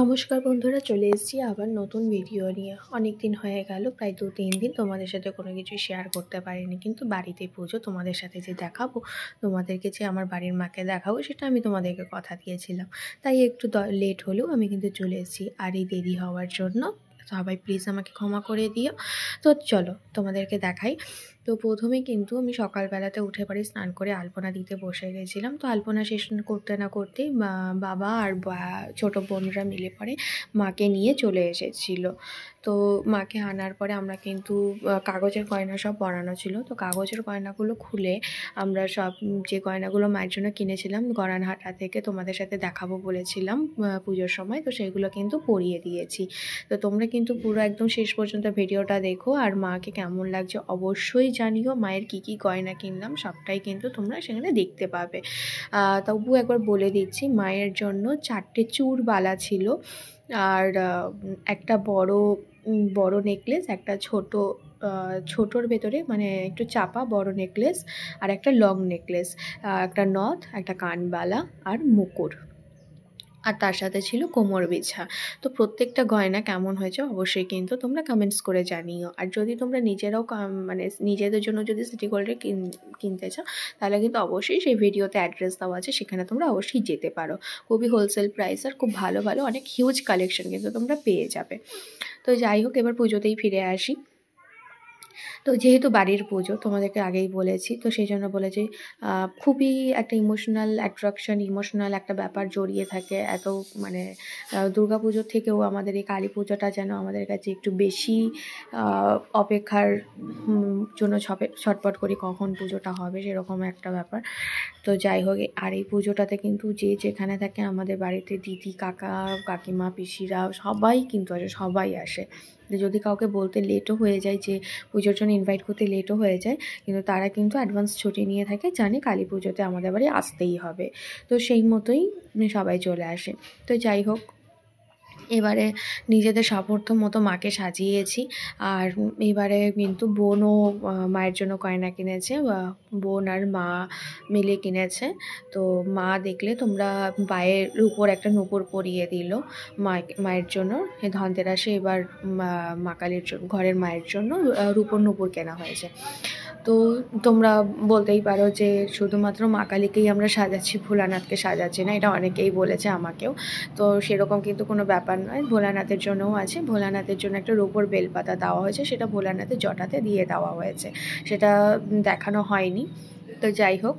নমস্কার বন্ধুরা চলে এসেছি আবার নতুন ভিডিও নিয়ে অনেক দিন হয়ে গেল প্রায় দু তিন দিন তোমাদের সাথে কোনো কিছু শেয়ার করতে পারিনি কিন্তু বাড়িতে পুজো তোমাদের সাথে যে দেখাবো তোমাদেরকে যে আমার বাড়ির মাকে দেখাবো সেটা আমি তোমাদেরকে কথা দিয়েছিলাম তাই একটু লেট হলেও আমি কিন্তু চলে এসেছি আর এই দেরি হওয়ার জন্য সবাই প্লিজ আমাকে ক্ষমা করে দিও তো চলো তোমাদেরকে দেখাই তো প্রথমে কিন্তু আমি সকালবেলাতে উঠে পরে স্নান করে আলপনা দিতে বসে গেছিলাম তো আলপনা শেষ করতে না করতেই বাবা আর ছোট বোনরা মিলে পরে মাকে নিয়ে চলে এসেছিল তো মাকে আনার পরে আমরা কিন্তু কাগজের গয়না সব পরানো ছিল তো কাগজের গয়নাগুলো খুলে আমরা সব যে গয়নাগুলো মায়ের জন্য কিনেছিলাম গড়ানহাটা থেকে তোমাদের সাথে দেখাবো বলেছিলাম পুজোর সময় তো সেগুলো কিন্তু পরিয়ে দিয়েছি তো তোমরা কিন্তু পুরো একদম শেষ পর্যন্ত ভিডিওটা দেখো আর মাকে কেমন লাগছে অবশ্যই জানিও মায়ের কি কি গয়না কিনলাম সবটাই কিন্তু তোমরা সেখানে দেখতে পাবে তবু একবার বলে দিচ্ছি মায়ের জন্য চারটে চুর বালা ছিল আর একটা বড় বড় নেকলেস একটা ছোট ছোটোর ভেতরে মানে একটু চাপা বড় নেকলেস আর একটা লং নেকলেস একটা নথ একটা কানবালা আর মুকুর আর তার সাথে ছিল কোমর বিছা তো প্রত্যেকটা গয়না কেমন হয়েছে অবশ্যই কিন্তু তোমরা কমেন্টস করে জানিও আর যদি তোমরা নিজেরাও মানে নিজেদের জন্য যদি সিটি গোল্ডে কিনতে চাও তাহলে কিন্তু অবশ্যই সেই ভিডিওতে অ্যাড্রেস দেওয়া আছে সেখানে তোমরা অবশ্যই যেতে পারো খুবই হোলসেল প্রাইস আর খুব ভালো ভালো অনেক হিউজ কালেকশন কিন্তু তোমরা পেয়ে যাবে তো যাই হোক এবার পুজোতেই ফিরে আসি তো যেহেতু বাড়ির পুজো তোমাদেরকে আগেই বলেছি তো সেই জন্য বলেছি খুবই একটা ইমোশনাল অ্যাট্রাকশন ইমোশনাল একটা ব্যাপার জড়িয়ে থাকে এত মানে দুর্গা পুজোর থেকেও আমাদের এই কালী পুজোটা যেন আমাদের কাছে একটু বেশি অপেক্ষার জন্য ছটপট করি কখন পুজোটা হবে সেরকম একটা ব্যাপার তো যাই হোক আর এই পুজোটাতে কিন্তু যে যেখানে থাকে আমাদের বাড়িতে দিদি কাকা কাকিমা পিসিরা সবাই কিন্তু আসে সবাই আসে যদি কাউকে বলতে লেটও হয়ে যায় যে পুজোর জন্য ইনভাইট করতে লেটও হয়ে যায় কিন্তু তারা কিন্তু অ্যাডভান্স ছুটি নিয়ে থাকে জানে কালী পুজোতে আমাদের বাড়ি আসতেই হবে তো সেই মতোই সবাই চলে আসে তো যাই হোক এবারে নিজেদের সামর্থ্য মতো মাকে সাজিয়েছি আর এবারে কিন্তু বোনও মায়ের জন্য কয়না কিনেছে বোন আর মা মিলে কিনেছে তো মা দেখলে তোমরা পায়ের উপর একটা নুপুর পরিয়ে দিল মায়ের জন্য ধনতেরাসে এবার মা কালীর জন্য ঘরের মায়ের জন্য রূপর নুপুর কেনা হয়েছে তো তোমরা বলতেই পারো যে শুধুমাত্র মা কালীকেই আমরা সাজাচ্ছি ভোলানাথকে সাজাচ্ছি না এটা অনেকেই বলেছে আমাকেও তো সেরকম কিন্তু কোনো ব্যাপার নয় ভোলানাথের জন্যও আছে ভোলানাথের জন্য একটা রোপর বেলপাতা দেওয়া হয়েছে সেটা ভোলানাথের জটাতে দিয়ে দেওয়া হয়েছে সেটা দেখানো হয়নি তো যাই হোক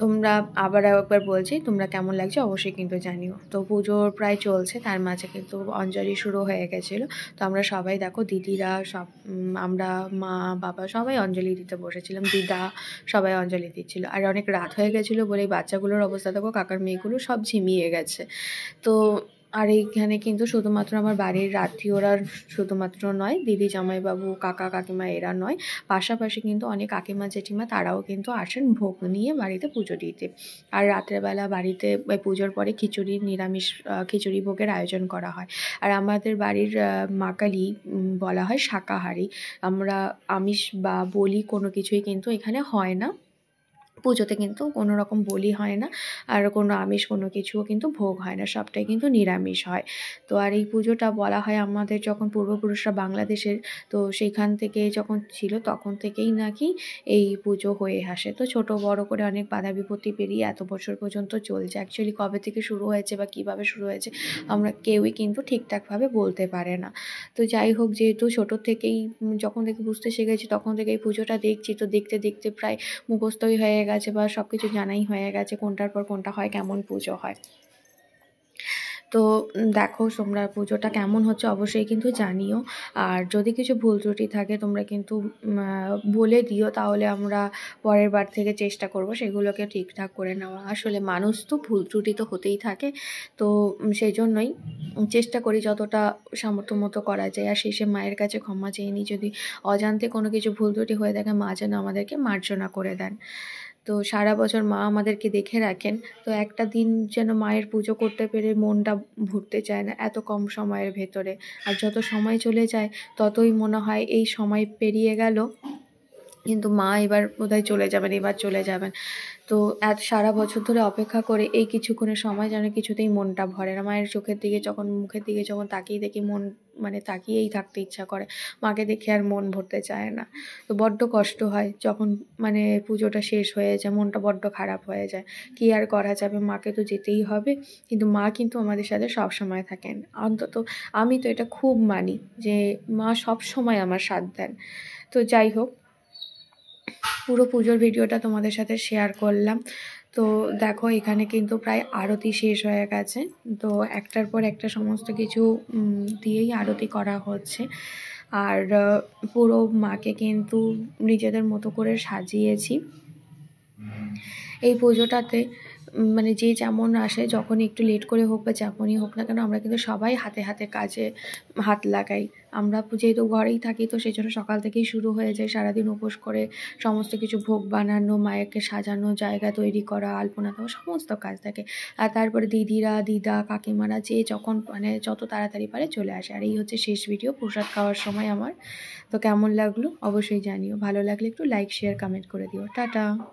তোমরা আবার একবার বলছি তোমরা কেমন লাগছে অবশ্যই কিন্তু জানিও তো পুজোর প্রায় চলছে তার মাঝে কিন্তু অঞ্জলি শুরু হয়ে গেছিলো তো আমরা সবাই দেখো দিদিরা সব আমরা মা বাবা সবাই অঞ্জলি দিতে বসেছিলাম দিদা সবাই অঞ্জলি দিচ্ছিল আর অনেক রাত হয়ে গেছিলো বলে বাচ্চাগুলোর অবস্থা দেখো কাকার মেয়েগুলো সব ঝিমিয়ে গেছে তো আর এইখানে কিন্তু শুধুমাত্র আমার বাড়ির আত্মীয়রা শুধুমাত্র নয় দিদি জামাইবাবু কাকা কাকিমা এরা নয় পাশাপাশি কিন্তু অনেক কাকিমা জেঠিমা তারাও কিন্তু আসেন ভোগ নিয়ে বাড়িতে পুজো দিতে আর রাত্রেবেলা বাড়িতে পুজোর পরে খিচুড়ি নিরামিষ খিচুড়ি ভোগের আয়োজন করা হয় আর আমাদের বাড়ির মাকালি বলা হয় শাকাহারি আমরা আমিষ বা বলি কোনো কিছুই কিন্তু এখানে হয় না পুজোতে কিন্তু কোনো রকম বলি হয় না আর কোনো আমিষ কোনো কিছুও কিন্তু ভোগ হয় না সবটাই কিন্তু নিরামিষ হয় তো আর এই পুজোটা বলা হয় আমাদের যখন পূর্বপুরুষরা বাংলাদেশের তো সেইখান থেকে যখন ছিল তখন থেকেই নাকি এই পুজো হয়ে আসে তো ছোট বড় করে অনেক বাধা বিপত্তি পেরিয়ে এত বছর পর্যন্ত চলছে অ্যাকচুয়ালি কবে থেকে শুরু হয়েছে বা কিভাবে শুরু হয়েছে আমরা কেউই কিন্তু ঠিকঠাকভাবে বলতে পারে না তো যাই হোক যেহেতু ছোট থেকেই যখন থেকে বুঝতে শিখেছি তখন থেকে এই পুজোটা দেখছি তো দেখতে দেখতে প্রায় মুখস্থই হয়ে গেছে গেছে বা সব কিছু জানাই হয়ে গেছে কোনটার পর কোনটা হয় কেমন পুজো হয় তো দেখো তোমরা পুজোটা কেমন হচ্ছে অবশ্যই কিন্তু জানিও আর যদি কিছু ভুল ত্রুটি থাকে তোমরা কিন্তু বলে দিও তাহলে আমরা পরের বার থেকে চেষ্টা করব সেগুলোকে ঠিকঠাক করে নেওয়া আসলে মানুষ তো ভুল ত্রুটি তো হতেই থাকে তো সেই জন্যই চেষ্টা করি যতটা সামর্থ্য মতো করা যায় আর শেষে মায়ের কাছে ক্ষমা চেয়ে নিই যদি অজান্তে কোনো কিছু ভুল ত্রুটি হয়ে থাকে মা যেন আমাদেরকে মার্জনা করে দেন তো সারা বছর মা আমাদেরকে দেখে রাখেন তো একটা দিন যেন মায়ের পুজো করতে পেরে মনটা ভরতে চায় না এত কম সময়ের ভেতরে আর যত সময় চলে যায় ততই মনে হয় এই সময় পেরিয়ে গেল কিন্তু মা এবার বোধহয় চলে যাবেন এবার চলে যাবেন তো এত সারা বছর ধরে অপেক্ষা করে এই কিছুক্ষণের সময় যেন কিছুতেই মনটা ভরে না মায়ের চোখের দিকে যখন মুখের দিকে যখন তাকিয়ে দেখি মন মানে তাকিয়েই থাকতে ইচ্ছা করে মাকে দেখে আর মন ভরতে চায় না তো বড্ড কষ্ট হয় যখন মানে পুজোটা শেষ হয়ে যায় মনটা বড্ড খারাপ হয়ে যায় কি আর করা যাবে মাকে তো যেতেই হবে কিন্তু মা কিন্তু আমাদের সাথে সব সময় থাকেন অন্তত আমি তো এটা খুব মানি যে মা সব সময় আমার সাথ দেন তো যাই হোক পুরো পুজোর ভিডিওটা তোমাদের সাথে শেয়ার করলাম তো দেখো এখানে কিন্তু প্রায় আরতি শেষ হয়ে গেছে তো একটার পর একটা সমস্ত কিছু দিয়েই আরতি করা হচ্ছে আর পুরো মাকে কিন্তু নিজেদের মতো করে সাজিয়েছি এই পুজোটাতে মানে যে যেমন আসে যখন একটু লেট করে হোক বা যেমনই হোক না কেন আমরা কিন্তু সবাই হাতে হাতে কাজে হাত লাগাই আমরা যেহেতু ঘরেই থাকি তো সেই জন্য সকাল থেকেই শুরু হয়ে যায় সারাদিন উপোস করে সমস্ত কিছু ভোগ বানানো মায়েরকে সাজানো জায়গা তৈরি করা আলপনা দেওয়া সমস্ত কাজ থাকে আর তারপরে দিদিরা দিদা কাকিমারা যে যখন মানে যত তাড়াতাড়ি পারে চলে আসে আর এই হচ্ছে শেষ ভিডিও প্রসাদ খাওয়ার সময় আমার তো কেমন লাগলো অবশ্যই জানিও ভালো লাগলে একটু লাইক শেয়ার কমেন্ট করে দিও টাটা